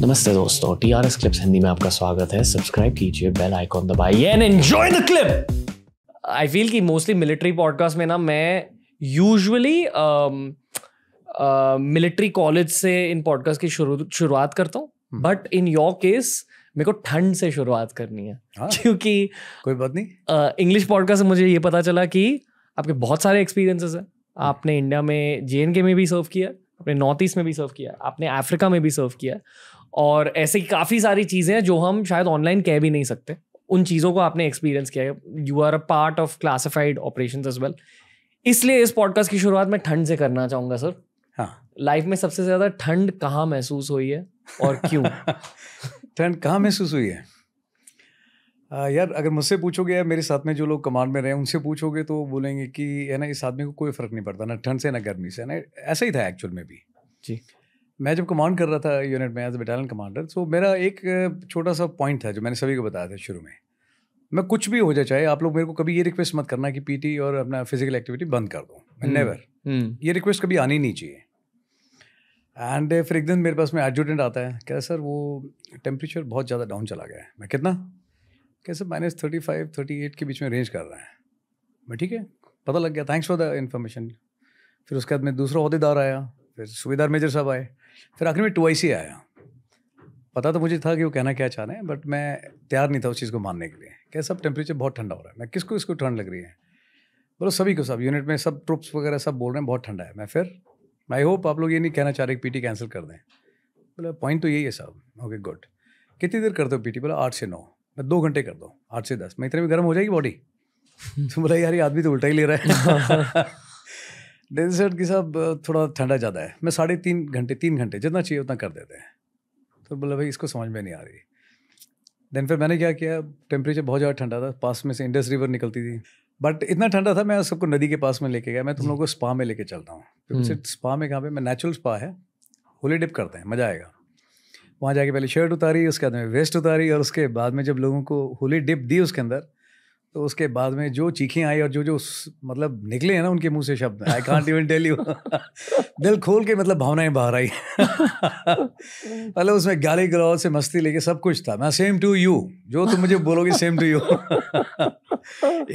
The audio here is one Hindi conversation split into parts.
नमस्ते दोस्तों T R S clips Hindi में आपका स्वागत है सब्सक्राइब कीजिए बेल आइकॉन दबाइए and enjoy the clip I feel कि मोस्टली मिलिट्री पॉडकास्ट में ना मैं यूजुअली मिलिट्री कॉलेज से इन पॉडकास्ट की शुरू शुरुआत करता हूँ बट इन योर केस मेरे को ठंड से शुरुआत करनी है हाँ? क्योंकि कोई बात नहीं इंग्लिश uh, पॉडकास्ट से मुझे ये पता चला कि आपके बहुत सारे एक्सपीरियंसेस हैं hmm. आपने इंडिया में जे में भी सर्व किया आपने नॉर्थ ईस्ट में भी सर्व किया आपने अफ्रीका में भी सर्व किया और ऐसे काफ़ी सारी चीज़ें हैं जो हम शायद ऑनलाइन कह भी नहीं सकते उन चीज़ों को आपने एक्सपीरियंस किया है you are a part of classified operation as well इसलिए इस पॉडकास्ट की शुरुआत मैं ठंड से करना चाहूँगा सर हाँ लाइफ में सबसे ज़्यादा ठंड कहाँ महसूस हुई है और क्यों ठंड कहाँ महसूस हुई है यार अगर मुझसे पूछोगे यार मेरे साथ में जो लोग कमांड में रहे उनसे पूछोगे तो बोलेंगे कि है ना इस आदमी को कोई फ़र्क नहीं पड़ता ना ठंड से ना गर्मी से ना ऐसा ही था एक्चुअल में भी जी मैं जब कमांड कर रहा था यूनिट में एज ए बटालियन कमांडर तो मेरा एक छोटा सा पॉइंट था जो मैंने सभी को बताया था शुरू में मैं कुछ भी हो जाए चाहे आप लोग मेरे को कभी ये रिक्वेस्ट मत करना कि पीटी और अपना फिजिकल एक्टिविटी बंद कर दो नेवर हम्म, हम्म। ये रिक्वेस्ट कभी आनी नहीं चाहिए एंड फिर एक दिन मेरे पास में एडजुटेंट आता है कह सर वो टेम्परेचर बहुत ज़्यादा डाउन चला गया है मैं कितना कैसे minus thirty five thirty eight के बीच में रेंज कर रहे हैं मैं ठीक है पता लग गया थैंक्स फॉर द इन्फॉर्मेशन फिर उसके बाद में दूसरा अहदेदार आया फिर सूबेदार मेजर साहब आए फिर आखिर में टू आई आया पता तो मुझे था कि वो कहना क्या चाह रहे हैं बट मैं तैयार नहीं था उस चीज़ को मानने के लिए क्या सब टेम्परेचर बहुत ठंडा हो रहा है मैं किसको इसको ठंड लग रही है बोलो सभी को सब यूनिट में सब ट्रुप्स वगैरह सब बोल रहे हैं बहुत ठंडा है मैं फिर आई होप आप लोग ये नहीं कहना चाह रहे कि पीटी कैंसिल कर दें बोला पॉइंट तो यही है साहब ओके गुड कितनी देर करते हो पीटी बोला आठ से नौ मैं दो घंटे कर दो आठ से दस मैं इतने भी गर्म हो जाएगी बॉडी तो बोला यार ये आदमी तो उल्टा ही ले रहा है डेजर्ट की साहब थोड़ा ठंडा ज़्यादा है मैं साढ़े तीन घंटे तीन घंटे जितना चाहिए उतना कर देते हैं तो बोला भाई इसको समझ में नहीं आ रही देन फिर मैंने क्या किया टेम्परेचर बहुत ज़्यादा ठंडा था पास में से इंडस रिवर निकलती थी बट इतना ठंडा था मैं सबको नदी के पास में लेके गया मैं तुम लोगों को स्पा में लेके चलता हूँ क्योंकि हम्म। स्पा में कहाँ पे मैं नेचुरल स्पा है होली डिप करते हैं मज़ा आएगा वहाँ जाके पहले शर्ट उतारी उसके बाद में वेस्ट उतारी और उसके बाद में जब लोगों को होली डिप दी उसके अंदर तो उसके बाद में जो चीखें आई और जो जो मतलब निकले हैं ना उनके मुंह से शब्द I can't even tell you दिल खोल के मतलब भावनाएं बाहर आई पहले मतलब उसमें गाली गलौज से मस्ती लेके सब कुछ था मैं सेम टू यू जो तुम मुझे बोलोगे सेम टू यू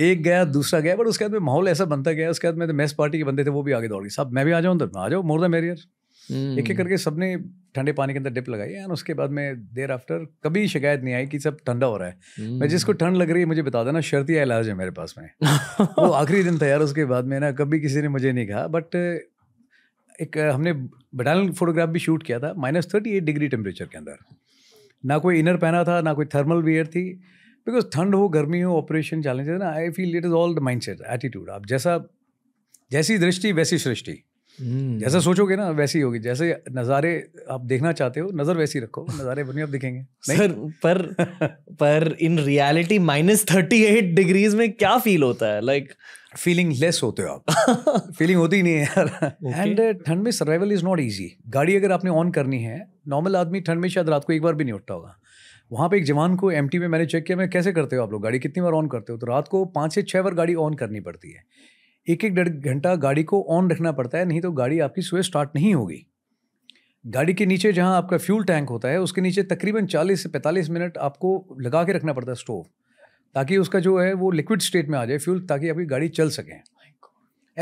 एक गया दूसरा गया बट उसके बाद में माहौल ऐसा बनता गया उसके बाद में तो पार्टी के बंदे थे वो भी आगे दौड़ गए सब मैं भी आ जाऊँ तो आ जाओ मोर द मेरियर एक एक करके सबने ठंडे पानी के अंदर डिप लगाई एंड उसके बाद में देर आफ्टर कभी शिकायत नहीं आई कि सब ठंडा हो रहा है मैं जिसको हम्म। ठंड लग रही है मुझे बता देना शर्ती इलाज है मेरे पास में वो आखिरी दिन था यार उसके बाद में ना कभी किसी ने मुझे नहीं कहा बट एक हमने बटालियन फोटोग्राफ भी शूट किया था minus thirty eight degree temperature के अंदर ना कोई इनर पहना था ना कोई थर्मल वियर थी बिकॉज ठंड हो गर्मी हो ऑपरेशन चैलेंजेस ना I feel it is all the mindset attitude आप जैसा जैसी दृष्टि वैसी सृष्टि हम्म। जैसा सोचोगे ना वैसी होगी जैसे नज़ारे आप देखना चाहते हो नज़र वैसी रखो नज़ारे बनी आप दिखेंगे सर पर पर in reality minus thirty eight degrees में क्या फील होता है लाइक फीलिंग लेस होते हो आप फीलिंग होती ही नहीं है यार एंड uh, ठंड में सर्वाइवल इज़ नॉट ईजी गाड़ी अगर आपने ऑन करनी है नॉर्मल आदमी ठंड में शायद रात को एक बार भी नहीं उठता होगा वहाँ पे एक जवान को एम में मैंने चेक किया मैं कैसे करते हो आप लोग गाड़ी कितनी बार ऑन करते हो तो रात को पाँच से छः बार गाड़ी ऑन करनी पड़ती है एक एक डेढ़ घंटा गाड़ी को ऑन रखना पड़ता है नहीं तो गाड़ी आपकी सुबह स्टार्ट नहीं होगी गाड़ी के नीचे जहाँ आपका फ्यूल टैंक होता है उसके नीचे तकरीबन 40 से 45 मिनट आपको लगा के रखना पड़ता है स्टोव ताकि उसका जो है वो लिक्विड स्टेट में आ जाए फ्यूल ताकि आपकी गाड़ी चल सके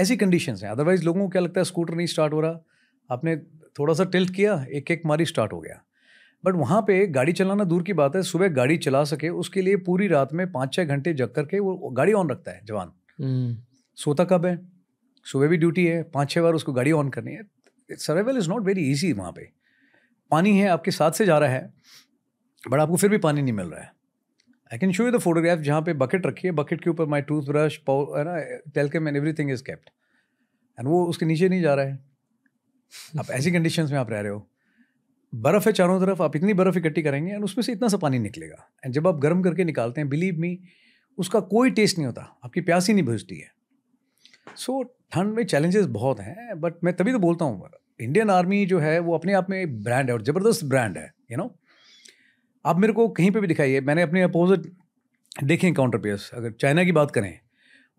ऐसी कंडीशन हैं अदरवाइज लोगों को क्या लगता है स्कूटर नहीं स्टार्ट हो रहा आपने थोड़ा सा टिल्ट किया एक एक मारी स्टार्ट हो गया बट वहाँ पे गाड़ी चलाना दूर की बात है सुबह गाड़ी चला सके उसके लिए पूरी रात में पाँच छः घंटे जग करके वो गाड़ी ऑन रखता है जवान हम्म। सोता कब है सुबह भी ड्यूटी है पाँच छः बार उसको गाड़ी ऑन करनी है survival is not very easy वहाँ पर पानी है आपके साथ से जा रहा है बट आपको फिर भी पानी नहीं मिल रहा है I can show you the photograph जहाँ पे बकेट रखी है बकेट के ऊपर माई टूथ ब्रश है ना talcum and everything is kept and वो उसके नीचे नहीं जा रहा है आप ऐसी कंडीशन में आप रह रहे हो बर्फ़ है चारों तरफ आप इतनी बर्फ़ इकट्ठी करेंगे एंड उसमें से इतना सा पानी निकलेगा एंड जब आप गर्म करके निकालते हैं बिलीव मी उसका कोई टेस्ट नहीं होता आपकी प्यास ही नहीं भुजती है सो ठंड में चैलेंजेस बहुत हैं बट मैं तभी तो बोलता हूँ इंडियन आर्मी जो है वो अपने आप में एक ब्रांड है और ज़बरदस्त ब्रांड है यू नो आप मेरे को कहीं पे भी दिखाइए मैंने अपने अपोजिट देखें काउंटर पेयर्स अगर चाइना की बात करें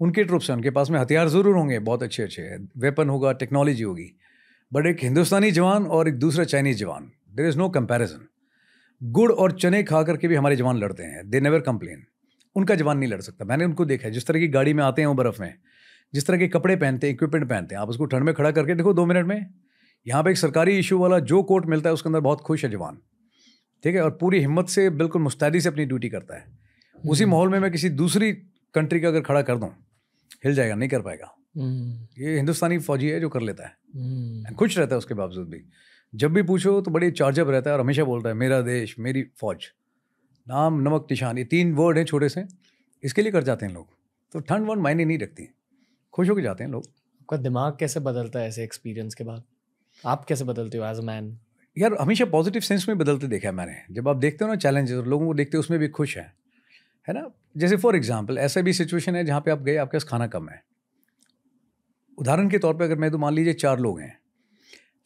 उनके ट्रुप्स हैं उनके पास में हथियार ज़रूर होंगे बहुत अच्छे अच्छे वेपन होगा टेक्नोलॉजी होगी बट एक हिंदुस्तानी जवान और एक दूसरा चाइनीज़ जवान देर इज़ नो कंपेरिजन गुड़ और चने खा करके भी हमारे जवान लड़ते हैं दे नेवर कंप्लेन उनका जवान नहीं लड़ सकता मैंने उनको देखा है जिस तरह की गाड़ी में आते हैं वो बर्फ़ में जिस तरह के कपड़े पहनते हैं इक्विपमेंट पहनते हैं आप उसको ठंड में खड़ा करके देखो दो मिनट में यहाँ पे एक सरकारी इशू वाला जो कोर्ट मिलता है उसके अंदर बहुत खुश है जवान ठीक है और पूरी हिम्मत से बिल्कुल मुस्तैदी से अपनी ड्यूटी करता है हम्म। उसी माहौल में मैं किसी दूसरी कंट्री का अगर खड़ा कर दूँ हिल जाएगा नहीं कर पाएगा हम्म। ये हिंदुस्तानी फौजी है जो कर लेता है हम्म। खुश रहता है उसके बावजूद भी जब भी पूछो तो बड़ी चार्जअप रहता है और हमेशा बोलता है मेरा देश मेरी फौज नाम नमक निशान ये तीन वर्ड हैं छोटे से इसके लिए कर जाते हैं लोग तो ठंड वन मायने नहीं रखती खुश होकर जाते हैं लोग आपका दिमाग कैसे बदलता है ऐसे एक्सपीरियंस के बाद आप कैसे बदलते हो एज अ मैन यार हमेशा पॉजिटिव सेंस में बदलते देखा है मैंने जब आप देखते हो ना चैलेंजेस और लोगों को देखते हो उसमें भी खुश हैं है ना जैसे फॉर एग्जाम्पल ऐसा भी सिचुएशन है जहाँ पे आप गए आपके पास खाना कम है उदाहरण के तौर पे अगर मैं तो मान लीजिए चार लोग हैं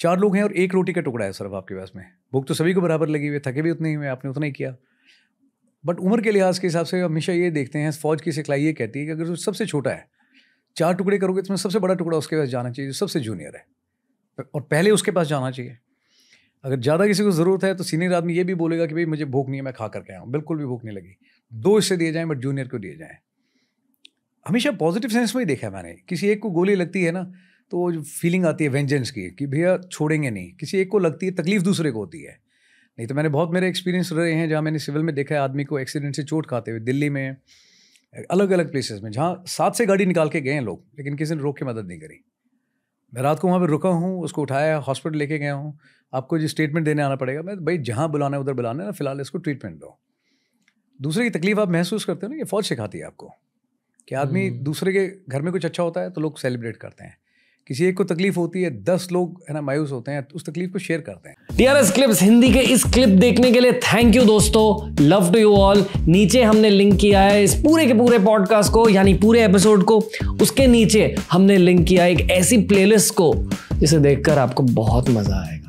चार लोग हैं और एक रोटी का टुकड़ा है सर आपके पास में भूख तो सभी को बराबर लगी हुई है थके भी उतने ही हुए आपने उतना ही किया बट उम्र के लिहाज के हिसाब से हमेशा ये देखते हैं फौज की सिखलाई ये कहती है कि अगर सबसे छोटा है चार टुकड़े करोगे तो इसमें सबसे बड़ा टुकड़ा उसके पास जाना चाहिए जो सबसे जूनियर है और पहले उसके पास जाना चाहिए अगर ज़्यादा किसी को ज़रूरत है तो सीनियर आदमी ये भी बोलेगा कि भाई मुझे भूख नहीं है मैं खा करके आया हूँ बिल्कुल भी भूख नहीं लगी दो इससे दिए जाएँ बट जूनियर को दिए जाएँ हमेशा पॉजिटिव सेंस में ही देखा है मैंने किसी एक को गोली लगती है ना तो वो जो फीलिंग आती है वेंजेंस की कि भैया छोड़ेंगे नहीं किसी एक को लगती है तकलीफ़ दूसरे को होती है नहीं तो मैंने बहुत मेरे एक्सपीरियंस रहे हैं जहाँ मैंने सिविल में देखा है आदमी को एक्सीडेंट से चोट खाते हुए दिल्ली में अलग अलग प्लेसेस में जहाँ सात से गाड़ी निकाल के गए हैं लोग लेकिन किसी ने रोक के मदद नहीं करी मैं रात को वहाँ पर रुका हूँ उसको उठाया हॉस्पिटल लेके गया हूँ आपको जो स्टेटमेंट देने आना पड़ेगा मैं भाई जहाँ बुलाना है उधर बुलाना है ना फिलहाल इसको ट्रीटमेंट दो दूसरे की तकलीफ आप महसूस करते हो ना ये फौज सिखाती है आपको कि आदमी हम्म। दूसरे के घर में कुछ अच्छा होता है तो लोग सेलिब्रेट करते हैं किसी एक को तकलीफ होती है दस लोग है ना मायूस होते हैं तो उस तकलीफ को शेयर करते हैं आर एस क्लिप्स हिंदी के इस क्लिप देखने के लिए थैंक यू दोस्तों लव टू यू ऑल नीचे हमने लिंक किया है इस पूरे के पूरे पॉडकास्ट को यानी पूरे एपिसोड को उसके नीचे हमने लिंक किया है एक ऐसी प्लेलिस्ट को जिसे देखकर आपको बहुत मजा आएगा